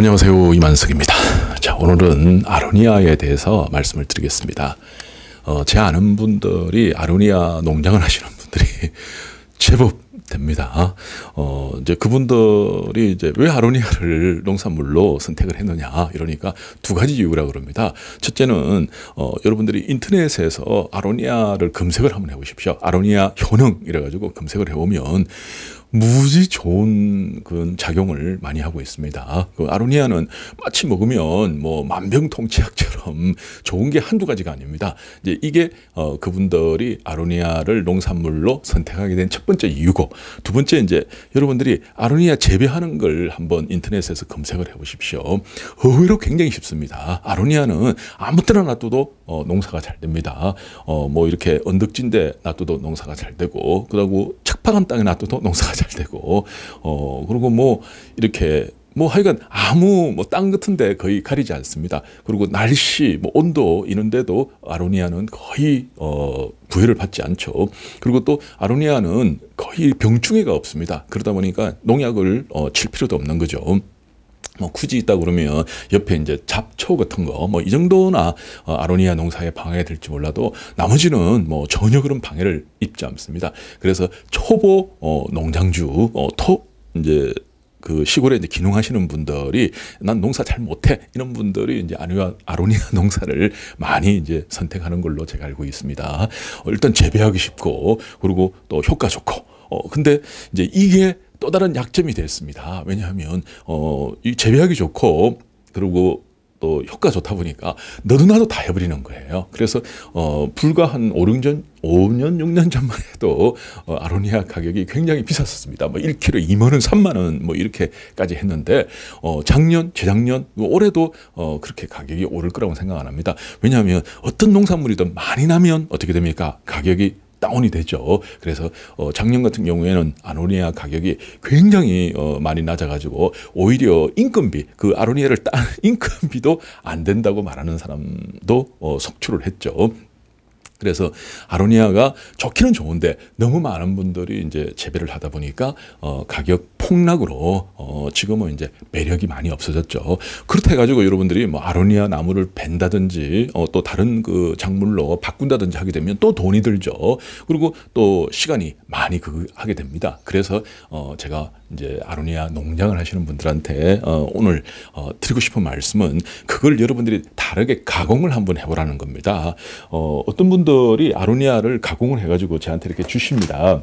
안녕하세요. 이만석입니다. 자, 오늘은 아로니아에 대해서 말씀을 드리겠습니다. 어, 제 아는 분들이 아로니아 농장을 하시는 분들이 제법 됩니다. 어, 이제 그분들이 이제 왜 아로니아를 농산물로 선택을 했느냐 이러니까 두 가지 이유라고 그럽니다. 첫째는 어, 여러분들이 인터넷에서 아로니아를 검색을 한번 해보십시오. 아로니아 효능 이래가지고 검색을 해보면 무지 좋은 그 작용을 많이 하고 있습니다. 그 아로니아는 마치 먹으면 뭐 만병통치약처럼 좋은 게 한두 가지가 아닙니다. 이제 이게 어 그분들이 아로니아를 농산물로 선택하게 된 첫 번째 이유고 두 번째 이제 여러분들이 아로니아 재배하는 걸 한번 인터넷에서 검색을 해 보십시오. 의외로 굉장히 쉽습니다. 아로니아는 아무 때나 놔둬도 어, 농사가 잘 됩니다. 어, 뭐 이렇게 언덕진데 놔둬도 농사가 잘 되고, 그러고 착파한 땅에 놔둬도 농사가 잘 되고, 어, 그리고 뭐 이렇게 뭐 하여간 아무 뭐 땅 같은데 거의 가리지 않습니다. 그리고 날씨, 뭐 온도 이런데도 아로니아는 거의 어 부해를 받지 않죠. 그리고 또 아로니아는 거의 병충해가 없습니다. 그러다 보니까 농약을 어칠 필요도 없는 거죠. 뭐 굳이 있다 그러면 옆에 이제 잡초 같은 거 뭐 이 정도나 어, 아로니아 농사에 방해가 될지 몰라도 나머지는 뭐 전혀 그런 방해를 입지 않습니다. 그래서 초보 어, 농장주 어, 토 이제 그 시골에 이제 기농하시는 분들이 난 농사 잘 못해 이런 분들이 이제 아니아 아로니아 농사를 많이 이제 선택하는 걸로 제가 알고 있습니다. 어, 일단 재배하기 쉽고 그리고 또 효과 좋고 어 근데 이제 이게 또 다른 약점이 됐습니다. 왜냐하면 어, 이 재배하기 좋고 그리고 또 효과 좋다 보니까 너도 나도 다 해버리는 거예요. 그래서 어, 불과 한 5, 6년, 5년, 6년 전만 해도 어, 아로니아 가격이 굉장히 비쌌었습니다. 뭐 1kg 2만 원, 3만 원 뭐 이렇게까지 했는데 어, 작년, 재작년, 뭐 올해도 어, 그렇게 가격이 오를 거라고 생각 안 합니다. 왜냐하면 어떤 농산물이든 많이 나면 어떻게 됩니까? 가격이 다운이 되죠. 그래서 어, 작년 같은 경우에는 아로니아 가격이 굉장히 어, 많이 낮아가지고 오히려 인건비 그 아로니아를 딴 인건비도 안 된다고 말하는 사람도 어, 속출을 했죠. 그래서 아로니아가 좋기는 좋은데 너무 많은 분들이 이제 재배를 하다 보니까 어 가격 폭락으로 어 지금은 이제 매력이 많이 없어졌죠. 그렇다 해가지고 여러분들이 뭐 아로니아 나무를 벤다든지 어또 다른 그 작물로 바꾼다든지 하게 되면 또 돈이 들죠. 그리고 또 시간이 많이 그 하게 됩니다. 그래서 어 제가 이제 아로니아 농장을 하시는 분들한테 어, 오늘 어, 드리고 싶은 말씀은 그걸 여러분들이 다르게 가공을 한번 해보라는 겁니다. 어, 어떤 분들이 아로니아를 가공을 해가지고 저한테 이렇게 주십니다.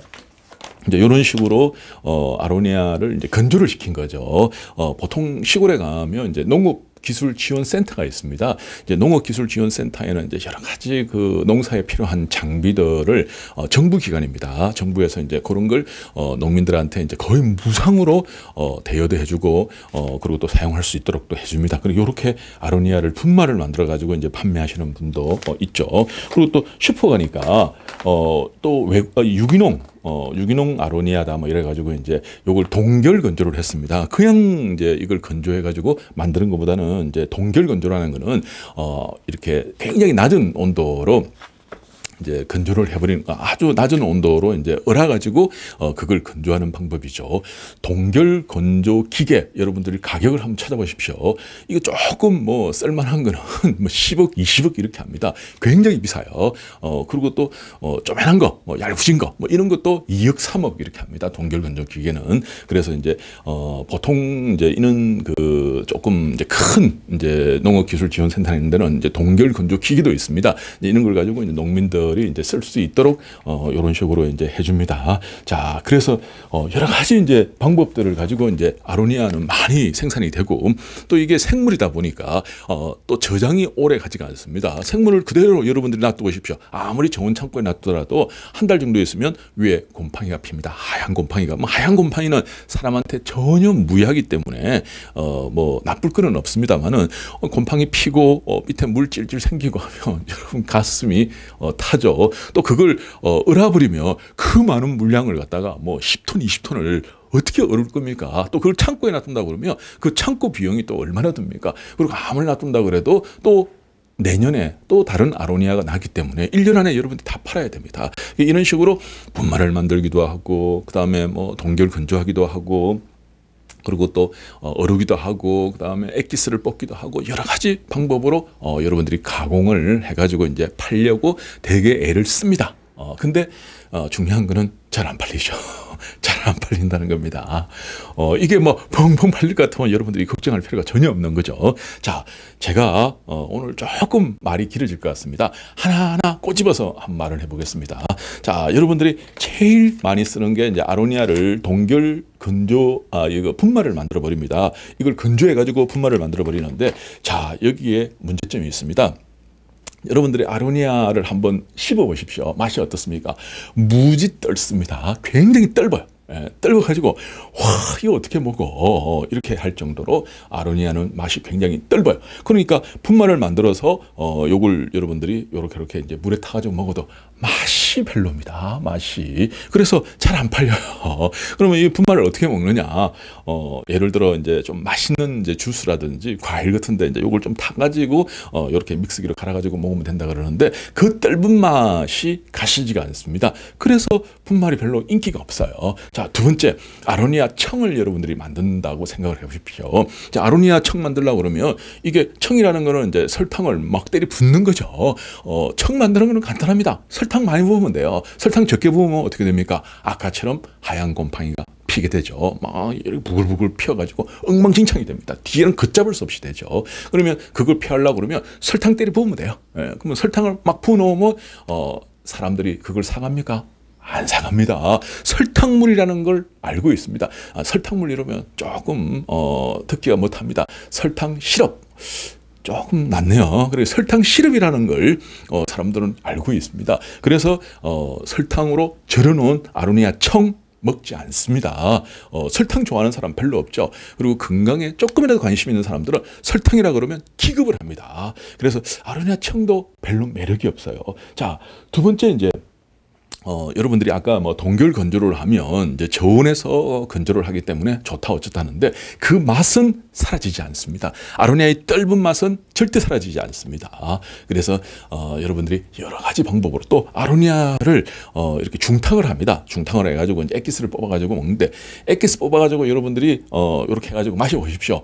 이제 이런 식으로 어, 아로니아를 이제 건조를 시킨 거죠. 어, 보통 시골에 가면 이제 농업 기술지원센터가 있습니다. 이제 농업기술지원센터에는 이제 여러 가지 그 농사에 필요한 장비들을 어, 정부 기관입니다. 정부에서 이제 그런 걸 어, 농민들한테 이제 거의 무상으로 어, 대여도 해주고 어, 그리고 또 사용할 수 있도록 또 해줍니다. 그리고 이렇게 아로니아를 분말을 만들어 가지고 이제 판매하시는 분도 어, 있죠. 그리고 또 슈퍼 가니까 어, 또 어, 유기농 어, 유기농 아로니아다 뭐 이래 가지고 이제 요걸 동결 건조를 했습니다. 그냥 이제 이걸 건조해 가지고 만드는 것보다는 이제 동결 건조라는 거는 어, 이렇게 굉장히 낮은 온도로 이제 건조를 해버리는 아주 낮은 온도로 이제 얼어가지고 어, 그걸 건조하는 방법이죠. 동결 건조 기계 여러분들이 가격을 한번 찾아보십시오. 이거 조금 뭐 쓸만한 거는 뭐 10억, 20억 이렇게 합니다. 굉장히 비싸요. 어, 그리고 또 어, 쪼매난 거, 뭐 얄궂은 거, 뭐 이런 것도 2억, 3억 이렇게 합니다. 동결 건조 기계는 그래서 이제 어, 보통 이제 이런 그 조금 이제 큰 이제 농업기술지원센터 있는 데는 이제 동결 건조 기기도 있습니다. 이런 걸 가지고 이제 농민들 분들이 이제 쓸 수 있도록 어 이런 식으로 이제 해줍니다. 자, 그래서 어 여러 가지 이제 방법들을 가지고 이제 아로니아는 많이 생산이 되고 또 이게 생물이다 보니까 어또 저장이 오래 가지가 않습니다. 생물을 그대로 여러분들이 놔두고 십시 아무리 정원 창고에 놔두더라도 한 달 정도 있으면 위에 곰팡이가 핍니다. 하얀 곰팡이가 뭐 하얀 곰팡이는 사람한테 전혀 무해하기 때문에 어뭐 나쁠 거는 없습니다만은 어, 곰팡이 피고 어, 밑에 물질질 생기고 하면 여러분 가슴이 타 어, 하죠. 또 그걸 어, 얼어버리며 그 많은 물량을 갖다가 뭐 10톤, 20톤을 어떻게 얼을 겁니까? 또 그걸 창고에 놔둔다 그러면 그 창고 비용이 또 얼마나 듭니까? 그리고 아무리 놔둔다 그래도 또 내년에 또 다른 아로니아가 나기 때문에 1년 안에 여러분들 다 팔아야 됩니다. 이런 식으로 분말을 만들기도 하고 그다음에 뭐 동결 건조하기도 하고 그리고 또 어, 어르기도 하고 그다음에 액기스를 뽑기도 하고 여러 가지 방법으로 어, 여러분들이 가공을 해가지고 이제 팔려고 되게 애를 씁니다. 어, 근데 어, 중요한 거는 잘 안 팔리죠. 잘안 팔린다는 겁니다. 어, 이게 뭐 펑펑 팔릴 것 같으면 여러분들이 걱정할 필요가 전혀 없는 거죠. 자, 제가 어, 오늘 조금 말이 길어질 것 같습니다. 하나하나 꼬집어서 한 말을 해보겠습니다. 자, 여러분들이 제일 많이 쓰는 게 이제 아로니아를 동결 건조 아 이거 분말을 만들어 버립니다. 이걸 건조해 가지고 분말을 만들어 버리는데 자, 여기에 문제점이 있습니다. 여러분들이 아로니아를 한번 씹어보십시오. 맛이 어떻습니까? 무지 떫습니다. 굉장히 떫어요. 예, 떫어가지고 와 이거 어떻게 먹어 이렇게 할 정도로 아로니아는 맛이 굉장히 떫어요 그러니까 분말을 만들어서 어 요걸 여러분들이 요렇게 이렇게 이제 물에 타가지고 먹어도 맛이 맛이 별로입니다. 맛이. 그래서 잘 안 팔려요. 그러면 이 분말을 어떻게 먹느냐. 어, 예를 들어 이제 좀 맛있는 이제 주스라든지 과일 같은데 이제 요걸 좀 타가지고 어, 이렇게 믹스기로 갈아가지고 먹으면 된다 그러는데 그 떫은 맛이 가시지가 않습니다. 그래서 분말이 별로 인기가 없어요. 자, 두 번째. 아로니아 청을 여러분들이 만든다고 생각을 해 보십시오. 자, 아로니아 청 만들려고 그러면 이게 청이라는 거는 이제 설탕을 막 때리 붓는 거죠. 어, 청 만드는 거는 간단합니다. 설탕 많이 부으면 부으면 돼요. 설탕 적게 부으면 어떻게 됩니까? 아까처럼 하얀 곰팡이가 피게 되죠. 막 이렇게 부글부글 피어가지고 엉망진창이 됩니다. 뒤에는 걷잡을 수 없이 되죠. 그러면 그걸 피하려고 그러면 설탕 때려 부으면 돼요. 예, 그러면 설탕을 막 부어놓으면 어, 사람들이 그걸 사갑니까? 안 사갑니다. 설탕물이라는 걸 알고 있습니다. 아, 설탕물 이러면 조금 어, 듣기가 못합니다. 설탕 시럽. 조금 낫네요. 그리고 설탕 시럽이라는 걸 어, 사람들은 알고 있습니다. 그래서 어, 설탕으로 절여놓은 아로니아 청 먹지 않습니다. 어, 설탕 좋아하는 사람 별로 없죠. 그리고 건강에 조금이라도 관심 있는 사람들은 설탕이라 그러면 기급을 합니다. 그래서 아로니아 청도 별로 매력이 없어요. 자, 두 번째 이제 어, 여러분들이 아까 뭐 동결 건조를 하면 이제 저온에서 건조를 하기 때문에 좋다 어쩌다는데 하그 맛은 사라지지 않습니다. 아로니아의 떫은 맛은 절대 사라지지 않습니다. 그래서 어, 여러분들이 여러 가지 방법으로 또 아로니아를 어, 이렇게 중탕을 합니다. 중탕을 해가지고 이제 액기스를 뽑아가지고 먹는데 액기스 뽑아가지고 여러분들이 어, 이렇게 해가지고 마셔보십시오.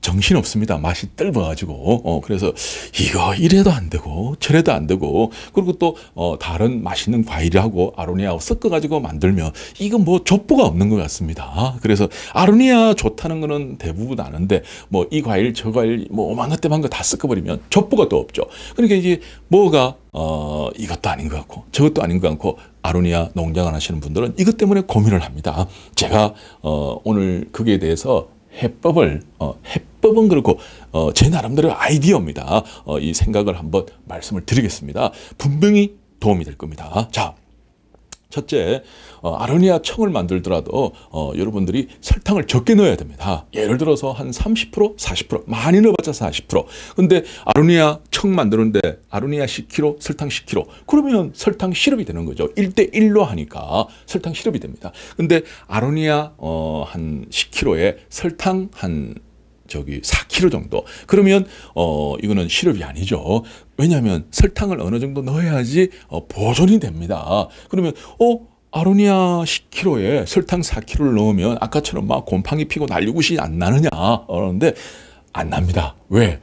정신없습니다. 맛이 떫어가지고 어, 그래서 이거 이래도 안 되고 저래도 안 되고 그리고 또 어, 다른 맛있는 과일하고 아로니아하고 섞어가지고 만들면 이건 뭐 족보가 없는 것 같습니다. 그래서 아로니아 좋다는 거는 대부분 아는데 뭐 이 과일 저 과일 뭐 오만 것때만 거다 섞어버리면 족보가 또 없죠. 그러니까 이게 뭐가 어, 이것도 아닌 것 같고 저것도 아닌 것 같고 아로니아 농장을 하시는 분들은 이것 때문에 고민을 합니다. 제가 어, 오늘 그게 대해서 해법을 어, 해법은 그렇고 어, 제 나름대로 아이디어입니다. 어, 이 생각을 한번 말씀을 드리겠습니다. 분명히 도움이 될 겁니다. 자. 첫째, 어, 아로니아 청을 만들더라도 어, 여러분들이 설탕을 적게 넣어야 됩니다. 예를 들어서 한 30%, 40%, 많이 넣어봤자 40%. 근데 아로니아 청 만드는데 아로니아 10kg, 설탕 10kg. 그러면 설탕 시럽이 되는 거죠. 1대1로 하니까 설탕 시럽이 됩니다. 근데 아로니아 어, 한 10kg에 설탕 한 저기 4kg 정도. 그러면 어 이거는 시럽이 아니죠. 왜냐하면 설탕을 어느 정도 넣어야지 어, 보존이 됩니다. 그러면 어 아로니아 10kg에 설탕 4kg를 넣으면 아까처럼 막 곰팡이 피고 날리고시 안 나느냐 그러는데 안 납니다. 왜?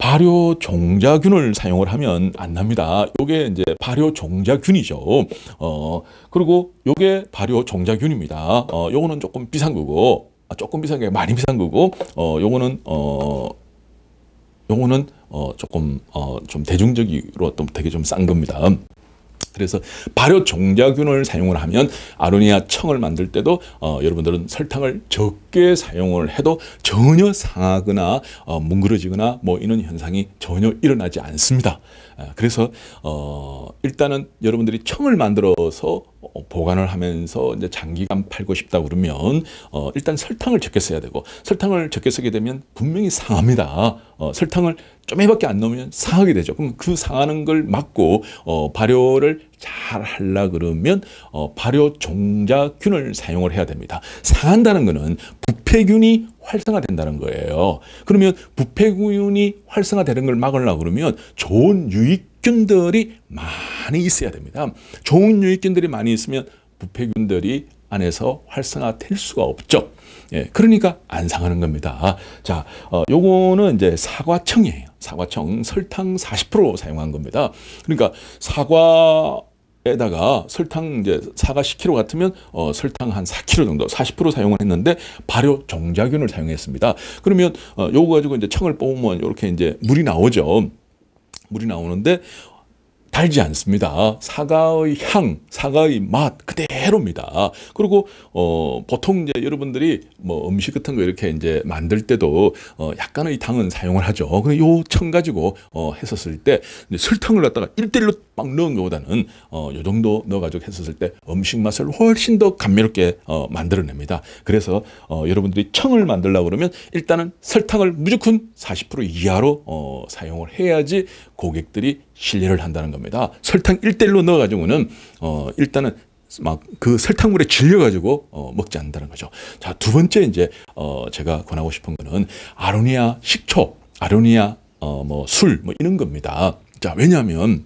발효 종자균을 사용을 하면 안 납니다. 요게 이제 발효 종자균이죠. 어, 그리고 요게 발효 종자균입니다. 어, 요거는 조금 비싼 거고, 아, 조금 비싼 게 많이 비싼 거고 어 요거는 어 요거는 어 조금 어 좀 대중적으로 좀 되게 좀 싼 겁니다. 그래서 발효 종자균을 사용을 하면 아로니아 청을 만들 때도 어, 여러분들은 설탕을 적게 사용을 해도 전혀 상하거나 어, 뭉그러지거나 뭐 이런 현상이 전혀 일어나지 않습니다. 아, 그래서 어, 일단은 여러분들이 청을 만들어서 어, 보관을 하면서 이제 장기간 팔고 싶다 그러면 어, 일단 설탕을 적게 써야 되고 설탕을 적게 쓰게 되면 분명히 상합니다. 어, 설탕을 좀 해밖에 안 넣으면 상하게 되죠. 그럼 그 상하는 걸 막고 어, 발효를 잘 하려 그러면 어, 발효 종자균을 사용을 해야 됩니다. 상한다는 것은 부패균이 활성화된다는 거예요. 그러면 부패균이 활성화되는 걸 막으려고 그러면 좋은 유익균들이 많이 있어야 됩니다. 좋은 유익균들이 많이 있으면 부패균들이 안에서 활성화될 수가 없죠. 예, 그러니까 안 상하는 겁니다. 자, 어, 요거는 이제 사과청이에요. 사과청 설탕 40% 사용한 겁니다. 그러니까 사과 에다가 설탕 이제 사과 10kg 같으면 어, 설탕 한 4kg 정도 40% 사용을 했는데 발효 정자균을 사용했습니다. 그러면 어, 요거 가지고 이제 청을 뽑으면 이렇게 이제 물이 나오죠. 물이 나오는데 달지 않습니다. 사과의 향, 사과의 맛 그대로입니다. 그리고 어 보통 이제 여러분들이 뭐 음식 같은 거 이렇게 이제 만들 때도 어 약간의 당은 사용을 하죠. 근 요청 가지고 어 했었을 때 설탕을 갖다가 일대일로 막 넣은 것보다는 어, 요 정도 넣어가지고 했었을 때 음식 맛을 훨씬 더 감미롭게 어, 만들어냅니다. 그래서 어, 여러분들이 청을 만들려고 그러면 일단은 설탕을 무조건 40% 이하로 어, 사용을 해야지 고객들이 신뢰를 한다는 겁니다. 설탕 1대1로 넣어가지고는 어, 일단은 막 그 설탕물에 질려가지고 어, 먹지 않는다는 거죠. 자, 두 번째 이제 어, 제가 권하고 싶은 거는 아로니아 식초, 아로니아 어, 뭐 술, 뭐 이런 겁니다. 자, 왜냐하면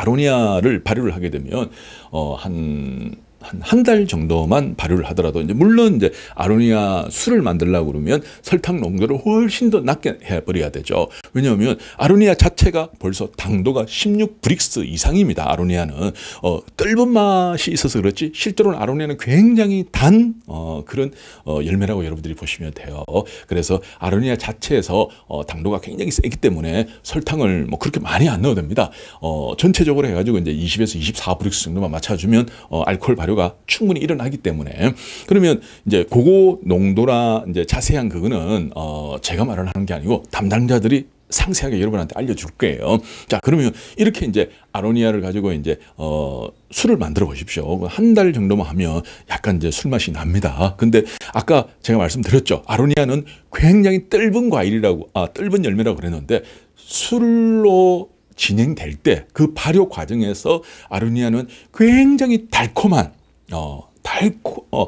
아로니아를 발효를 하게 되면 어, 한 한한달 정도만 발효를 하더라도 이제 물론 이제 아로니아 술을 만들려고 그러면 설탕 농도를 훨씬 더 낮게 해버려야 되죠. 왜냐하면 아로니아 자체가 벌써 당도가 16 브릭스 이상입니다. 아로니아는 어, 떫은 맛이 있어서 그렇지 실제로는 아로니아는 굉장히 단 어, 그런 어, 열매라고 여러분들이 보시면 돼요. 그래서 아로니아 자체에서 어, 당도가 굉장히 세기 때문에 설탕을 뭐 그렇게 많이 안 넣어도 됩니다. 어, 전체적으로 해가지고 이제 20에서 24 브릭스 정도만 맞춰주면 어, 알코올 발효 발효가 충분히 일어나기 때문에 그러면 이제 그거 농도나 이제 자세한 그거는 어 제가 말을 하는 게 아니고 담당자들이 상세하게 여러분한테 알려줄 거예요. 자, 그러면 이렇게 이제 아로니아를 가지고 이제 어, 술을 만들어 보십시오. 그 한달 정도만 하면 약간 이제 술맛이 납니다. 근데 아까 제가 말씀드렸죠. 아로니아는 굉장히 떫은 과일이라고, 아, 떫은 열매라고 그랬는데 술로 진행될 때 그 발효 과정에서 아로니아는 굉장히 달콤한 어, 달콤, 어,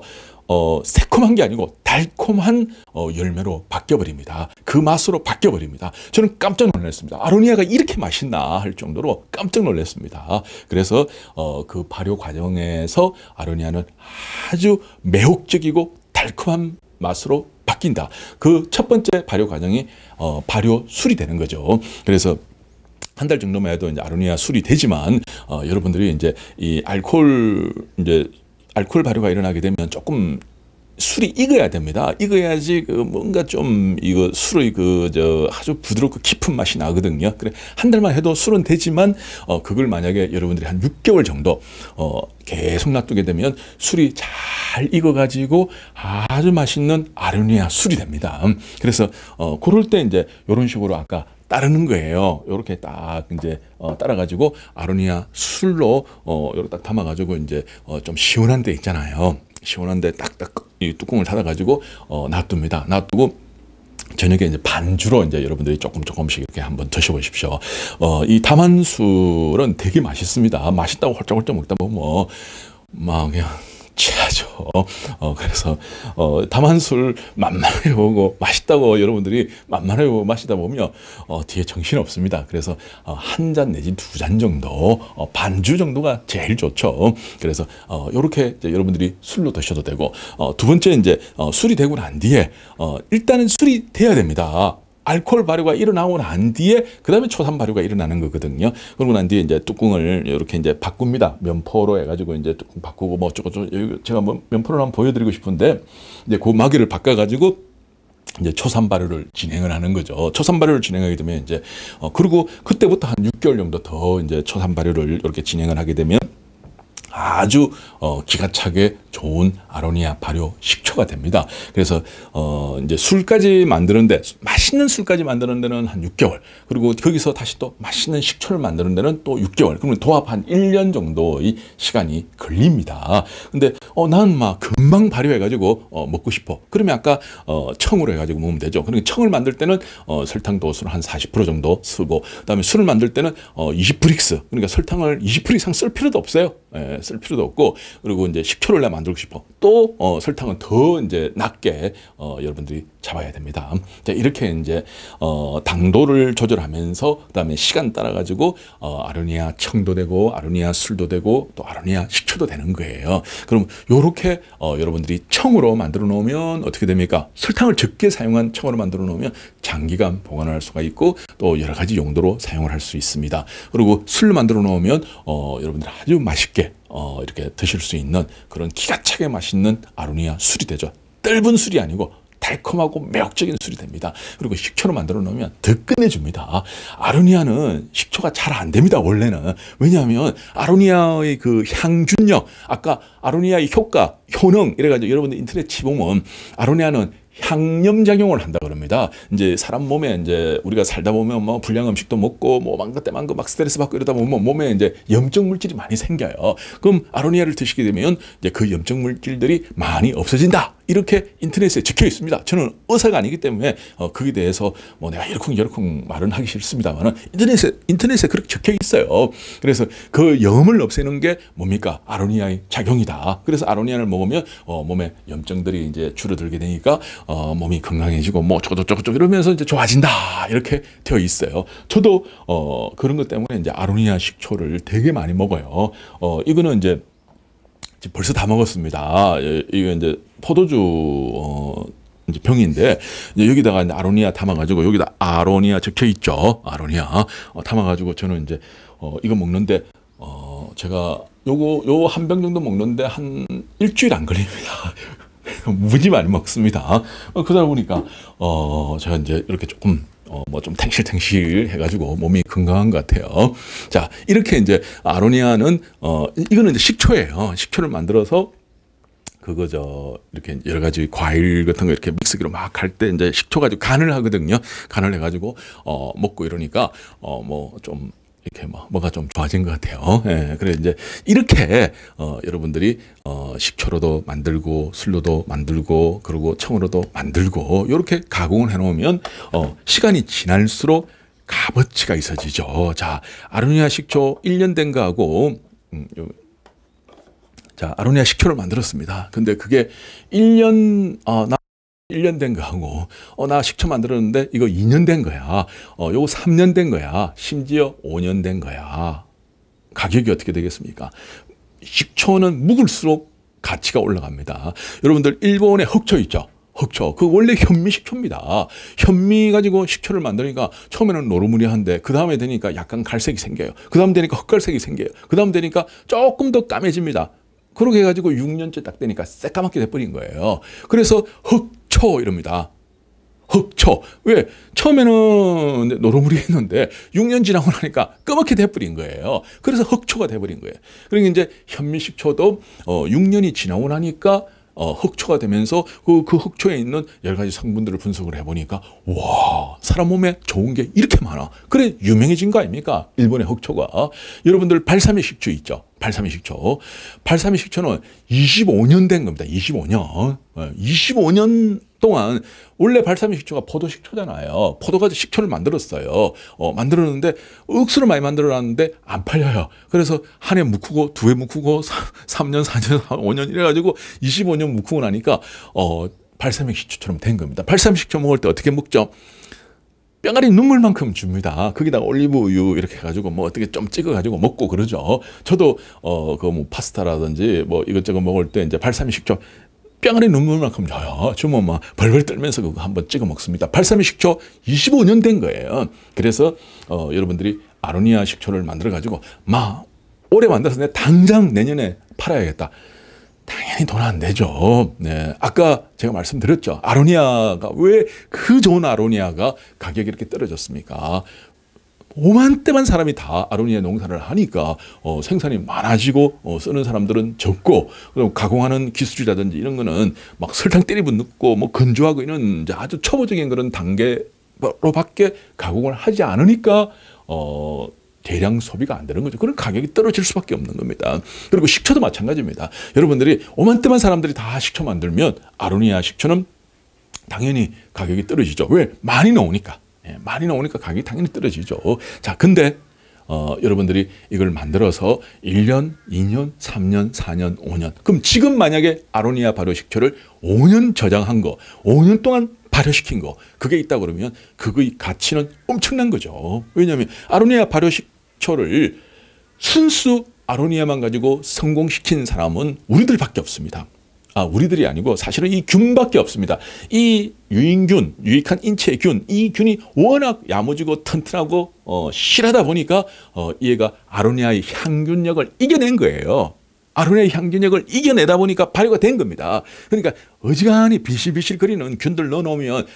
어, 새콤한 게 아니고 달콤한 어, 열매로 바뀌어버립니다. 그 맛으로 바뀌어버립니다. 저는 깜짝 놀랐습니다. 아로니아가 이렇게 맛있나 할 정도로 깜짝 놀랐습니다. 그래서 어, 그 발효 과정에서 아로니아는 아주 매혹적이고 달콤한 맛으로 바뀐다. 그 첫 번째 발효 과정이 어, 발효 술이 되는 거죠. 그래서 한 달 정도만 해도 이제 아로니아 술이 되지만 어, 여러분들이 이제 이 알코올 이제 알코올 발효가 일어나게 되면 조금 술이 익어야 됩니다. 익어야지 그 뭔가 좀 이거 술의 그저 아주 부드럽고 깊은 맛이 나거든요. 그래 한 달만 해도 술은 되지만 어 그걸 만약에 여러분들이 한 6개월 정도 어 계속 놔두게 되면 술이 잘 익어 가지고 아주 맛있는 아르니아 술이 됩니다. 음, 그래서 어 그럴 때 이제 이런 식으로 아까 따르는 거예요. 이렇게 딱 이제 어, 따라가지고 아로니아 술로 어, 요렇게 딱 담아가지고 이제 어, 좀 시원한 데 있잖아요. 시원한 데 딱딱 이 뚜껑을 닫아가지고 어, 놔둡니다. 놔두고 저녁에 이제 반주로 이제 여러분들이 조금 조금씩 이렇게 한번 드셔보십시오. 어, 이 담한술은 되게 맛있습니다. 맛있다고 홀짝홀짝 먹다 보면 막 뭐 그냥 취하죠. 어, 그래서, 어, 다만 술만만하 보고 맛있다고 여러분들이 만만하 보고 마시다 보면, 어, 뒤에 정신 없습니다. 그래서, 어, 한 잔 내지 두 잔 정도, 어, 반주 정도가 제일 좋죠. 그래서, 어, 요렇게 여러분들이 술로 드셔도 되고, 어, 두 번째, 이제, 어, 술이 되고 난 뒤에, 어, 일단은 술이 돼야 됩니다. 알코올 발효가 일어나고 난 뒤에 그다음에 초산 발효가 일어나는 거거든요. 그러고 난 뒤에 이제 뚜껑을 이렇게 이제 바꿉니다. 면포로 해가지고 이제 뚜껑 바꾸고 뭐 어쩌고 저쩌고 제가 뭐 면포를 한번 보여드리고 싶은데 이제 그 마개를 바꿔가지고 이제 초산 발효를 진행을 하는 거죠. 초산 발효를 진행하게 되면 이제 어 그리고 그때부터 한 6개월 정도 더 이제 초산 발효를 이렇게 진행을 하게 되면 아주 어, 기가 차게 좋은 아로니아 발효 식초가 됩니다. 그래서 어, 이제 술까지 만드는데 맛있는 술까지 만드는 데는 한 6개월 그리고 거기서 다시 또 맛있는 식초를 만드는 데는 또 6개월 그러면 도합 한 1년 정도의 시간이 걸립니다. 근데 어, 난 막 금방 발효해가지고 어, 먹고 싶어. 그러면 아까 어, 청으로 해가지고 먹으면 되죠. 그러니까 청을 만들 때는 어, 설탕 도수를 한 40% 정도 쓰고 그다음에 술을 만들 때는 어, 20프릭스 그러니까 설탕을 20프릭 이상 쓸 필요도 없어요. 예, 설탕을 쓸 필요도 없고 그리고 이제 식초를 내 만들고 싶어. 또 어, 설탕은 더 이제 낮게 어, 여러분들이 잡아야 됩니다. 자, 이렇게 이제 어, 당도를 조절하면서 그다음에 시간 따라 가지고 어, 아로니아 청도 되고 아로니아 술도 되고 또 아로니아 식초도 되는 거예요. 그럼 요렇게 어, 여러분들이 청으로 만들어 놓으면 어떻게 됩니까? 설탕을 적게 사용한 청으로 만들어 놓으면 장기간 보관할 수가 있고 또 여러 가지 용도로 사용을 할 수 있습니다. 그리고 술 만들어 놓으면 어, 여러분들 아주 맛있게 어, 이렇게 드실 수 있는 그런 기가 차게 맛있는 아로니아 술이 되죠. 떫은 술이 아니고 달콤하고 매력적인 술이 됩니다. 그리고 식초로 만들어 놓으면 더 끝내줍니다. 아로니아는 식초가 잘 안 됩니다. 원래는. 왜냐하면 아로니아의 그 향균력, 아까 아로니아의 효과, 효능 이래가지고 여러분들 인터넷 치보면 아로니아는 향염 작용을 한다 그럽니다. 이제 사람 몸에 이제 우리가 살다 보면 뭐 불량 음식도 먹고 뭐 망가 때 망고 막 스트레스 받고 이러다 보면 몸에 이제 염증 물질이 많이 생겨요. 그럼 아로니아를 드시게 되면 이제 그 염증 물질들이 많이 없어진다. 이렇게 인터넷에 적혀 있습니다. 저는 의사가 아니기 때문에 어, 거기에 대해서 뭐 내가 열쿵열쿵 말은 하기 싫습니다만 인터넷에 인터넷에 그렇게 적혀 있어요. 그래서 그 염을 없애는 게 뭡니까 아로니아의 작용이다. 그래서 아로니아를 먹으면 어, 몸에 염증들이 이제 줄어들게 되니까 어, 몸이 건강해지고 뭐 저도저도 이러면서 이제 좋아진다 이렇게 되어 있어요. 저도 어, 그런 것 때문에 이제 아로니아 식초를 되게 많이 먹어요. 어, 이거는 이제 벌써 다 먹었습니다. 예, 이게 이제 포도주 어, 이제 병인데 이제 여기다가 이제 아로니아 담아가지고 여기다 아로니아 적혀 있죠. 아로니아 어, 담아가지고 저는 이제 어, 이거 먹는데 어, 제가 요거 요 한 병 정도 먹는데 한 일주일 안 걸립니다. 무지 많이 먹습니다. 어, 그러다 보니까 어 제가 이제 이렇게 조금 어, 뭐좀 탱실탱실 해가지고 몸이 건강한 것 같아요. 자, 이렇게 이제 아로니아는, 어, 이거는 이제 식초예요. 식초를 만들어서 그거 저 이렇게 여러 가지 과일 같은 거 이렇게 믹스기로 막 할때 이제 식초 가지고 간을 하거든요. 간을 해가지고 어 먹고 이러니까 어뭐좀 이렇게 뭐 뭐가 좀 좋아진 것 같아요. 예, 그래 이제 이렇게 어, 여러분들이 어, 식초로도 만들고 술로도 만들고 그리고 청으로도 만들고 이렇게 가공을 해놓으면 어, 시간이 지날수록 값어치가 있어지죠. 자 아로니아 식초 1년 된 거하고 음, 자 아로니아 식초를 만들었습니다. 근데 그게 1년 어, 나 1년 된 거하고 어 나 식초 만들었는데 이거 2년 된 거야. 어 요거 3년 된 거야. 심지어 5년 된 거야. 가격이 어떻게 되겠습니까? 식초는 묵을수록 가치가 올라갑니다. 여러분들 일본에 흑초 있죠? 흑초. 그 원래 현미 식초입니다. 현미 가지고 식초를 만드니까 처음에는 노르무리한데 그 다음에 되니까 약간 갈색이 생겨요. 그 다음 되니까 흑갈색이 생겨요. 그 다음 되니까 조금 더 까매집니다. 그렇게 해가지고 6년째 딱 되니까 새까맣게 돼버린 거예요. 그래서 흑 흑초 이럽니다. 흑초. 왜? 처음에는 노루물이 했는데 6년 지나고 나니까 까맣게 돼버린 거예요. 그래서 흑초가 돼버린 거예요. 그러니까 이제 현미식초도 어, 6년이 지나고 나니까 어, 흑초가 되면서 그, 그 흑초에 있는 여러 가지 성분들을 분석을 해보니까 와 사람 몸에 좋은 게 이렇게 많아. 그래 유명해진 거 아닙니까? 일본의 흑초가. 여러분들 발사믹 식초 있죠? 832식초. 832식초는 25년 된 겁니다. 25년. 25년 어, 동안 원래 832식초가 포도 식초잖아요. 포도가지 식초를 만들었어요. 어, 만들었는데 억수로 많이 만들어놨는데 안 팔려요. 그래서 한 해 묵히고 두 해 묵히고 3년, 4년, 5년 이래가지고 25년 묵히고 나니까 어, 832식초처럼 된 겁니다. 832식초 먹을 때 어떻게 먹죠? 뼈가리 눈물만큼 줍니다. 거기다가 올리브유 이렇게 해가지고 뭐 어떻게 좀 찍어가지고 먹고 그러죠. 저도 어 그 뭐 파스타라든지 뭐 이것저것 먹을 때 이제 발사믹 식초 뼈가리 눈물만큼 줘요. 주면 막 벌벌 떨면서 그거 한번 찍어 먹습니다. 발사믹 식초 25년 된 거예요. 그래서 어, 여러분들이 아로니아 식초를 만들어 가지고 막 올해 만들어서 내 당장 내년에 팔아야겠다. 당연히 돈 안내죠 네. 아까 제가 말씀드렸죠. 아로니아가 왜 그 좋은 아로니아가 가격이 이렇게 떨어졌습니까? 5만 대만 사람이 다 아로니아 농사를 하니까 어, 생산이 많아지고 어, 쓰는 사람들은 적고 그럼 가공하는 기술이라든지 이런 거는 막 설탕 때리분 고뭐 건조하고 이런 아주 초보적인 그런 단계로밖에 가공을 하지 않으니까 어, 대량 소비가 안 되는 거죠. 그런 가격이 떨어질 수밖에 없는 겁니다. 그리고 식초도 마찬가지입니다. 여러분들이 오만대만 사람들이 다 식초 만들면 아로니아 식초는 당연히 가격이 떨어지죠. 왜? 많이 나오니까. 예, 많이 나오니까 가격이 당연히 떨어지죠. 자, 근데 어, 여러분들이 이걸 만들어서 1년, 2년, 3년, 4년, 5년. 그럼 지금 만약에 아로니아 발효식초를 5년 저장한 거, 5년 동안 발효시킨 거, 그게 있다 그러면 그거의 가치는 엄청난 거죠. 왜냐하면 아로니아 발효식 초를 순수 아로니아만 가지고 성공시킨 사람은 우리들밖에 없습니다. 아, 우리들이 아니고 사실은 이 균밖에 없습니다. 이 유인균, 유익한 인체균, 이 균이 워낙 야무지고 튼튼하고 어, 실하다 보니까 어, 얘가 아로니아의 향균력을 이겨낸 거예요. 아론의 향균력을 이겨내다 보니까 발효가 된 겁니다. 그러니까 어지간히 비실비실거리는 균들 넣어놓으면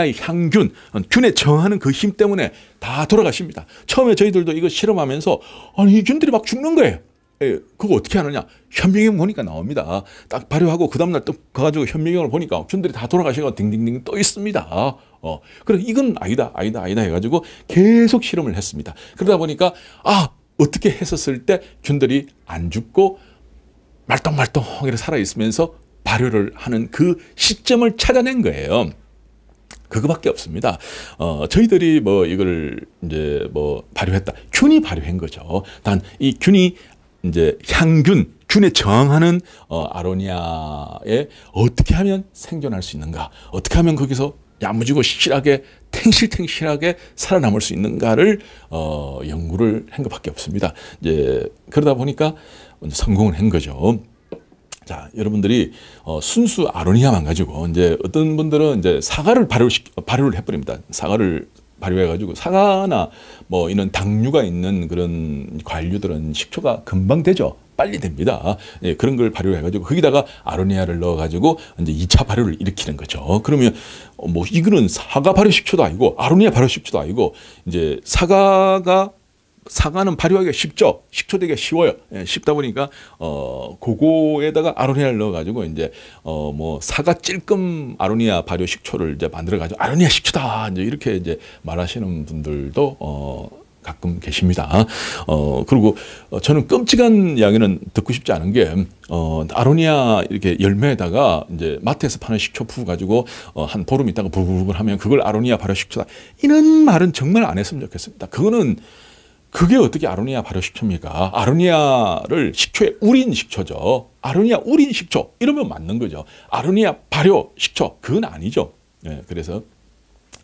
아로니아의 향균, 균에 저항하는 그 힘 때문에 다 돌아가십니다. 처음에 저희들도 이거 실험하면서 아니 이 균들이 막 죽는 거예요. 예, 그거 어떻게 하느냐? 현미경 보니까 나옵니다. 딱 발효하고 그 다음날 또 가가지고 현미경을 보니까 균들이 다 돌아가시고 딩딩딩 또 있습니다. 어, 그래 이건 아니다, 아니다, 아니다 해가지고 계속 실험을 했습니다. 그러다 보니까 아 어떻게 했었을 때 균들이 안 죽고 말똥말똥하게 살아있으면서 발효를 하는 그 시점을 찾아낸 거예요. 그거밖에 없습니다. 어, 저희들이 뭐 이걸 이제 뭐 발효했다. 균이 발효한 거죠. 단 이 균이 이제 향균, 균에 저항하는 어, 아로니아에 어떻게 하면 생존할 수 있는가? 어떻게 하면 거기서 야무지고 실하게 탱실탱실하게 살아남을 수 있는가를 어, 연구를 한 것밖에 없습니다. 이제 그러다 보니까 성공을 한 거죠. 자, 여러분들이 어, 순수 아로니아만 가지고 이제 어떤 분들은 이제 사과를 발효 발효를 해버립니다. 사과를 발효해가지고 사과나 뭐 이런 당류가 있는 그런 관류들은 식초가 금방 되죠. 빨리 됩니다. 예, 그런 걸 발효해가지고 거기다가 아로니아를 넣어가지고 이제 2차 발효를 일으키는 거죠. 그러면 어, 뭐 이거는 사과 발효 식초도 아니고 아로니아 발효 식초도 아니고 이제 사과가 사과는 발효하기가 쉽죠. 식초되기가 쉬워요. 예, 쉽다 보니까 어 그거에다가 아로니아를 넣어가지고 이제 어뭐 사과 찔끔 아로니아 발효 식초를 이제 만들어가지고 아로니아 식초다 이제 이렇게 이제 말하시는 분들도 어 가끔 계십니다. 어, 그리고 어, 저는 끔찍한 이야기는 듣고 싶지 않은 게, 어, 아로니아 이렇게 열매에다가 이제 마트에서 파는 식초 푸 가지고 어, 한 보름 있다가 부글부글 하면 그걸 아로니아 발효식초다. 이런 말은 정말 안 했으면 좋겠습니다. 그거는 그게 어떻게 아로니아 발효식초입니까? 아로니아를 식초에 우린 식초죠. 아로니아 우린 식초 이러면 맞는 거죠. 아로니아 발효 식초 그건 아니죠. 예, 그래서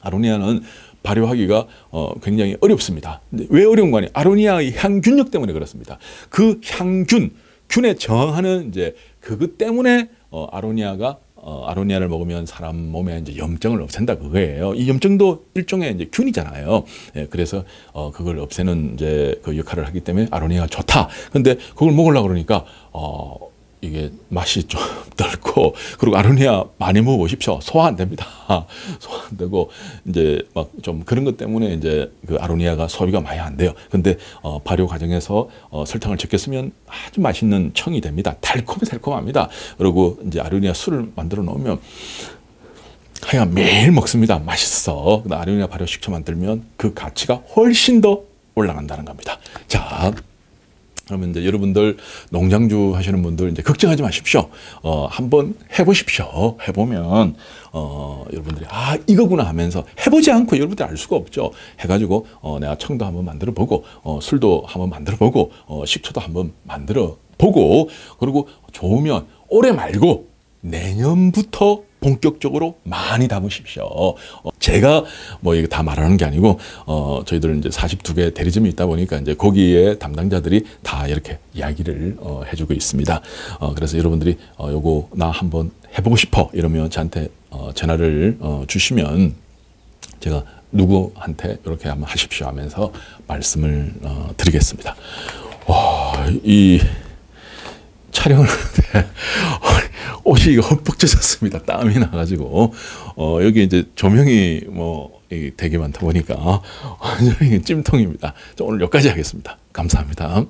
아로니아는 발효하기가 어, 굉장히 어렵습니다. 왜 어려운 거아니에 아로니아의 향균력 때문에 그렇습니다. 그 향균, 균에 저항하는 이제 그것 때문에 어, 아로니아가 어, 아로니아를 먹으면 사람 몸에 이제 염증을 없앤다 그거예요. 이 염증도 일종의 이제 균이잖아요. 예, 그래서 어, 그걸 없애는 이제 그 역할을 하기 때문에 아로니아가 좋다. 근데 그걸 먹으려고 그러니까 어, 이게 맛이 좀 덜고 그리고 아로니아 많이 먹어보십시오. 소화 안 됩니다. 소화 안 되고 이제 막 좀 그런 것 때문에 이제 그 아로니아가 소비가 많이 안 돼요. 근데 어, 발효 과정에서 어, 설탕을 적게 쓰면 아주 맛있는 청이 됩니다. 달콤달콤합니다. 그리고 이제 아로니아 술을 만들어 놓으면 하여간 매일 먹습니다. 맛있어. 아로니아 발효 식초 만들면 그 가치가 훨씬 더 올라간다는 겁니다. 자. 그러면 이제 여러분들 농장주 하시는 분들 이제 걱정하지 마십시오. 어, 한번 해보십시오. 해보면 어, 여러분들이 아 이거구나 하면서 해보지 않고 여러분들이 알 수가 없죠. 해가지고 어, 내가 청도 한번 만들어보고 어, 술도 한번 만들어보고 어, 식초도 한번 만들어보고 그리고 좋으면 올해 말고 내년부터 본격적으로 많이 담으십시오. 어, 제가 뭐 이거 다 말하는 게 아니고 어 저희들은 이제 42개 대리점이 있다 보니까 이제 거기에 담당자들이 다 이렇게 이야기를 어 해주고 있습니다. 어 그래서 여러분들이 어 요거 나 한번 해보고 싶어 이러면 저한테 어 전화를 어 주시면 제가 누구한테 이렇게 한번 하십시오 하면서 말씀을 어 드리겠습니다. 와, 이 촬영을 네. 옷이 어, 흠뻑 젖었습니다. 땀이 나가지고 어, 여기 이제 조명이 뭐 되게 많다 보니까 완전히 찜통입니다. 오늘 여기까지 하겠습니다. 감사합니다.